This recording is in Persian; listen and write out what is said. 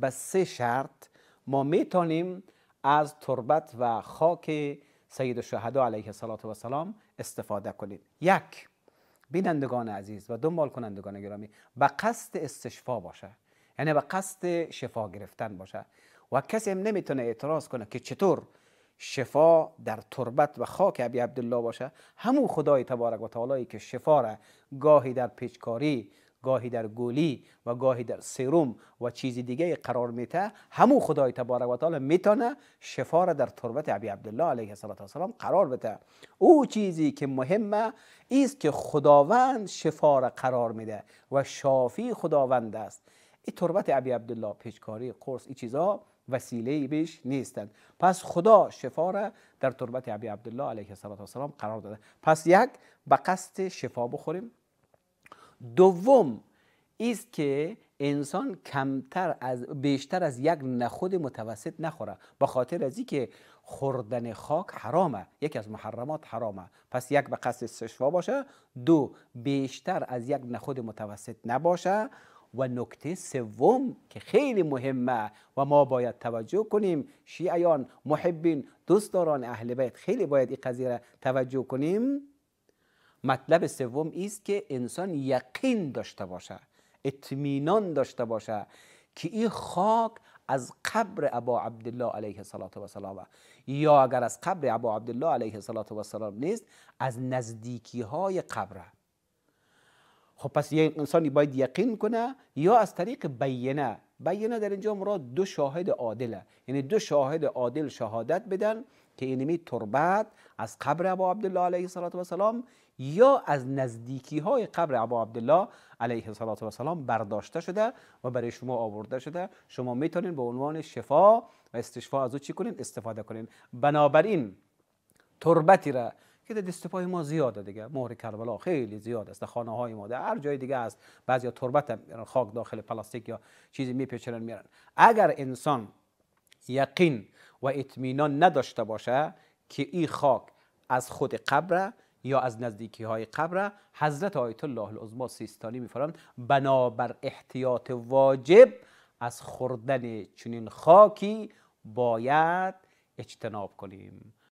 به سه شرط ما میتونیم از تربت و خاک سید الشهدا علیه السلام استفاده کنیم یک بینندگان عزیز و دنبال کنندگان گرامی به قصد استشفا باشه یعنی به قصد شفا گرفتن باشه و کسی هم نمیتونه اعتراض کنه که چطور شفا در تربت و خاک ابی عبدالله باشه همون خدای تبارک و تعالی که شفا را گاهی در پیچکاری گاهی در گولی و گاهی در سیروم و چیز دیگه قرار میته همو خدای تبارک و تعالی میتونه شفا را در تربت ابی عبدالله علیه السلام قرار بده او چیزی که مهمه است که خداوند شفا را قرار میده و شافی خداوند است این تربت ابی عبدالله پیشکاری قرص این چیزها وسیله بهش نیستند پس خدا شفا را در تربت ابی عبدالله علیه السلام قرار داده پس یک به قصد شفا بخوریم دوم است که انسان کمتر از بیشتر از یک نخود متوسط نخوره به خاطر از که خوردن خاک حرامه یکی از محرمات حرامه پس یک به قصد سشوا باشه دو بیشتر از یک نخود متوسط نباشه و نکته سوم که خیلی مهمه و ما باید توجه کنیم شیعیان محبین دوستداران اهل بیت خیلی باید این قضیه توجه کنیم مطلب سوم است که انسان یقین داشته باشه اطمینان داشته باشه که این خاک از قبر ابا عبدالله علیه صلات و سلام یا اگر از قبر ابا عبدالله علیه صلات و سلام نیست از نزدیکی های قبره خب پس یه انسانی باید یقین کنه یا از طریق بینه بیانه در اینجا مراد دو شاهد عادله یعنی دو شاهد عادل شهادت بدن که اینمی یعنی تربت از قبر ابو عبدالله علیه و سلام یا از نزدیکی های قبر ابو عبدالله علیه و سلام برداشته شده و برای شما آورده شده شما میتونین به عنوان شفا و استشفا از او چی کنین استفاده کنین بنابراین تربتی را که در ما زیاده دیگه مهر کربلا خیلی زیاد است در خانه های ما در هر جای دیگه است بعضیا تربت یعنی خاک داخل پلاستیک یا چیزی میپیچرن میرن اگر انسان یقین و اطمینان نداشته باشه که این خاک از خود قبره یا از نزدیکی های قبر حضرت آیت الله العظما سیستانی میفرند بنابر احتیاط واجب از خوردن چنین خاکی باید اجتناب کنیم